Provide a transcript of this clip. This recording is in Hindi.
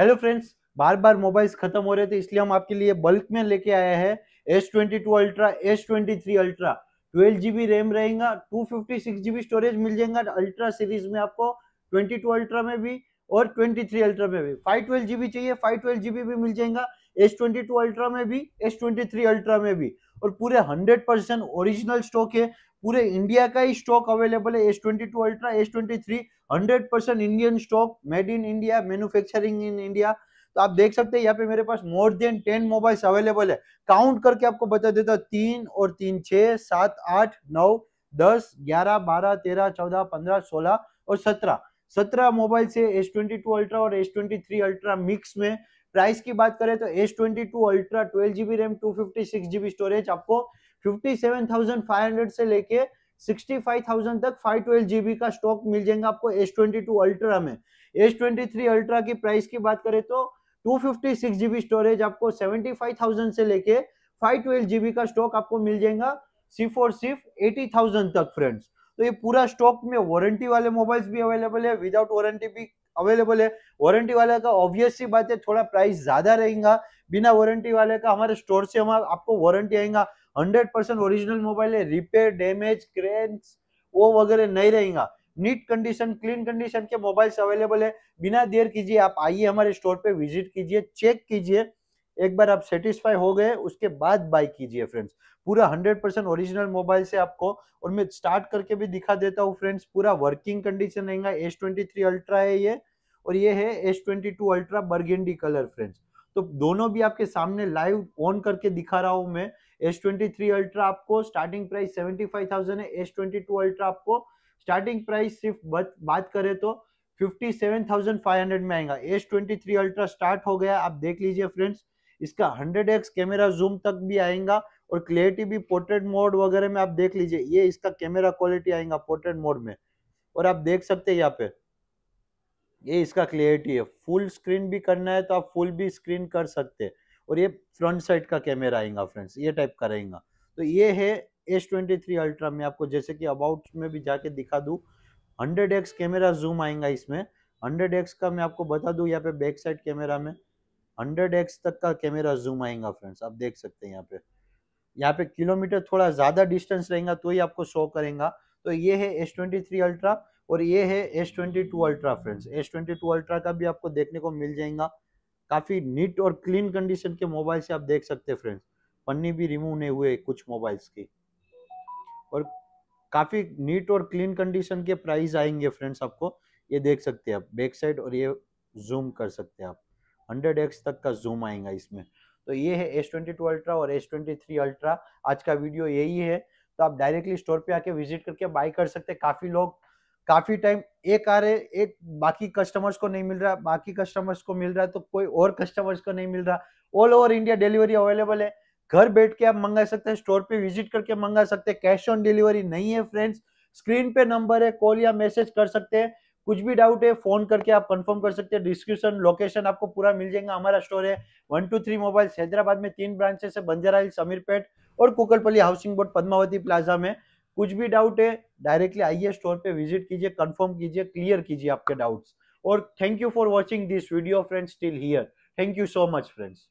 हेलो फ्रेंड्स बार बार मोबाइल्स खत्म हो रहे थे इसलिए हम आपके लिए बल्क में लेके आया है S twenty two ultra S twenty three ultra twelve GB RAM रहेगा two fifty six GB storage मिल जाएगा अल्ट्रा सीरीज में आपको ट्वेंटी टू अल्ट्रा में भी और ट्वेंटी थ्री अल्ट्रा में भी फाइव ट्वेल्व जीबी चाहिए फाइव ट्वेल्व जीबी भी मिल जाएगा एस ट्वेंटी टू अल्ट्रा में भी एस ट्वेंटी थ्री अल्ट्रा में भी और पूरे हंड्रेड परसेंट ओरिजिनल स्टॉक है पूरे इंडिया का ही स्टॉक अवेलेबल है S twenty two ultra S twenty three hundred percent Indian stock made in India manufacturing in India तो आप देख सकते हैं यहाँ पे मेरे पास more than ten mobiles available है काउंट करके आपको बता देता हूँ तीन और तीन छः सात आठ नौ दस ग्यारह बारह तेरह चौदह पंद्रह सोलह और सत्रह सत्रह मोबाइल से एस ट्वेंटी टू अल्ट्रा और S twenty three ultra mix में प्राइस की बात करें तो S twenty two ultra twelve GB RAM two fifty six GB storage आपको fifty seven thousand five hundred से लेके सिक्सटी फाइव थाउजेंड तक फाइव ट्वेल्व जीबी का स्टॉक मिल जाएगा आपको एस ट्वेंटी टू अल्ट्रा में एस ट्वेंटी थ्री अल्ट्रा की प्राइस की बात करें तो two fifty six GB storage आपको सेवेंटी फाइव थाउजेंड से लेके फाइव ट्वेल्व जीबी का स्टॉक आपको मिल जाएगा सिर्फ और सिर्फ एटी थाउजेंड तक फ्रेंड्स तो ये पूरा स्टॉक में वारंटी वाले मोबाइल्स भी अवेलेबल है विदाउट वारंटी भी अवेलेबल है वारंटी वाले का ऑब्वियस ही बात है थोड़ा प्राइस ज्यादा रहेगा बिना वारंटी वाले का हमारे स्टोर से हमारा आपको वारंटी आएगा हंड्रेड परसेंट ओरिजिनल मोबाइल है रिपेयर डैमेज क्रेन्स वो वगैरह नहीं रहेगा नीट कंडीशन क्लीन कंडीशन के मोबाइल्स अवेलेबल है बिना देर कीजिए आप आइए हमारे स्टोर पे विजिट कीजिए चेक कीजिए एक बार आप सेटिस्फाई हो गए उसके बाद बाय कीजिए फ्रेंड्स पूरा हंड्रेड परसेंट ओरिजिनल मोबाइल से आपको और मैं स्टार्ट करके भी दिखा देता हूँ फ्रेंड्स पूरा वर्किंग कंडीशन रहेगा एस ट्वेंटी थ्री अल्ट्रा है ये और ये है S twenty two ultra burgundy colour friends तो दोनों भी आपके सामने लाइव ऑन करके दिखा रहा हूं मैं एस ट्वेंटी थ्री अल्ट्रा आपको starting price seventy five thousand है एस ट्वेंटी टू अल्ट्रा आपको स्टार्टिंग प्राइस सिर्फ बात करें तो fifty seven thousand five hundred में आएगा S twenty three ultra start हो गया आप देख लीजिए फ्रेंड्स इसका एक्स कैमरा जूम तक भी आएगा और क्लियरिटी भी पोर्ट्रेट मोड वगैरह में आप देख लीजिए ये इसका कैमरा क्वालिटी आएगा पोर्ट्रेट मोड में और आप देख सकते हैं यहाँ पे ये इसका क्लियरिटी है फुल स्क्रीन भी करना है तो आप फुल भी स्क्रीन कर सकते हैं और ये फ्रंट साइड का कैमरा आएगा फ्रेंड्स ये टाइप का रहेगा तो ये है एस ट्वेंटी थ्री अल्ट्रा में आपको जैसे कि अबाउट में भी जाके दिखा दू हंड्रेड एक्स कैमरा जूम आएगा इसमें हंड्रेड एक्स का मैं आपको बता दू यहाँ पे बैक साइड कैमरा में हंड्रेड एक्स तक का कैमरा जूम आएगा फ्रेंड्स आप देख सकते हैं यहाँ पे यहाँ पे किलोमीटर थोड़ा ज़्यादा डिस्टेंस रहेगा तो ही आपको शो करेगा तो ये है एस ट्वेंटी थ्री अल्ट्रा और ये है S twenty two ultra friends S twenty two ultra का भी आपको देखने को मिल जाएगा काफ़ी नीट और क्लीन कंडीशन के मोबाइल से आप देख सकते हैं फ्रेंड्स पन्नी भी रिमूव नहीं हुए कुछ मोबाइल्स की और काफ़ी नीट और क्लीन कंडीशन के प्राइस आएंगे फ्रेंड्स आपको ये देख सकते हैं आप बैक साइड और ये जूम कर सकते हैं आप हंड्रेड एक्स तक का जूम आएगा इसमें तो ये है एस ट्वेंटी टू अल्ट्रा और एस ट्वेंटी थ्री अल्ट्रा आज का वीडियो यही है तो आप डायरेक्टली स्टोर पे आके विजिट करके बाय कर सकते हैं काफ़ी लोग काफ़ी टाइम एक आ रहे एक बाकी कस्टमर्स को नहीं मिल रहा बाकी कस्टमर्स को मिल रहा है तो कोई और कस्टमर्स को नहीं मिल रहा all over India delivery available है घर बैठ के आप मंगा सकते हैं स्टोर पे विजिट करके मंगा सकते हैं कैश ऑन डिलीवरी नहीं है फ्रेंड्स स्क्रीन पे नंबर है कॉल या मैसेज कर सकते हैं कुछ भी डाउट है फोन करके आप कंफर्म कर सकते हैं डिस्क्रिप्शन लोकेशन आपको पूरा मिल जाएगा हमारा स्टोर है one two three mobile Hyderabad में तीन ब्रांचेस है बंजारा हिल्स अमीरपेट और Kukatpally Housing Board Padmavati Plaza में कुछ भी डाउट है डायरेक्टली आइए स्टोर पे विजिट कीजिए कंफर्म कीजिए क्लियर कीजिए आपके डाउट्स और thank you for watching this video friends still here thank you so much friends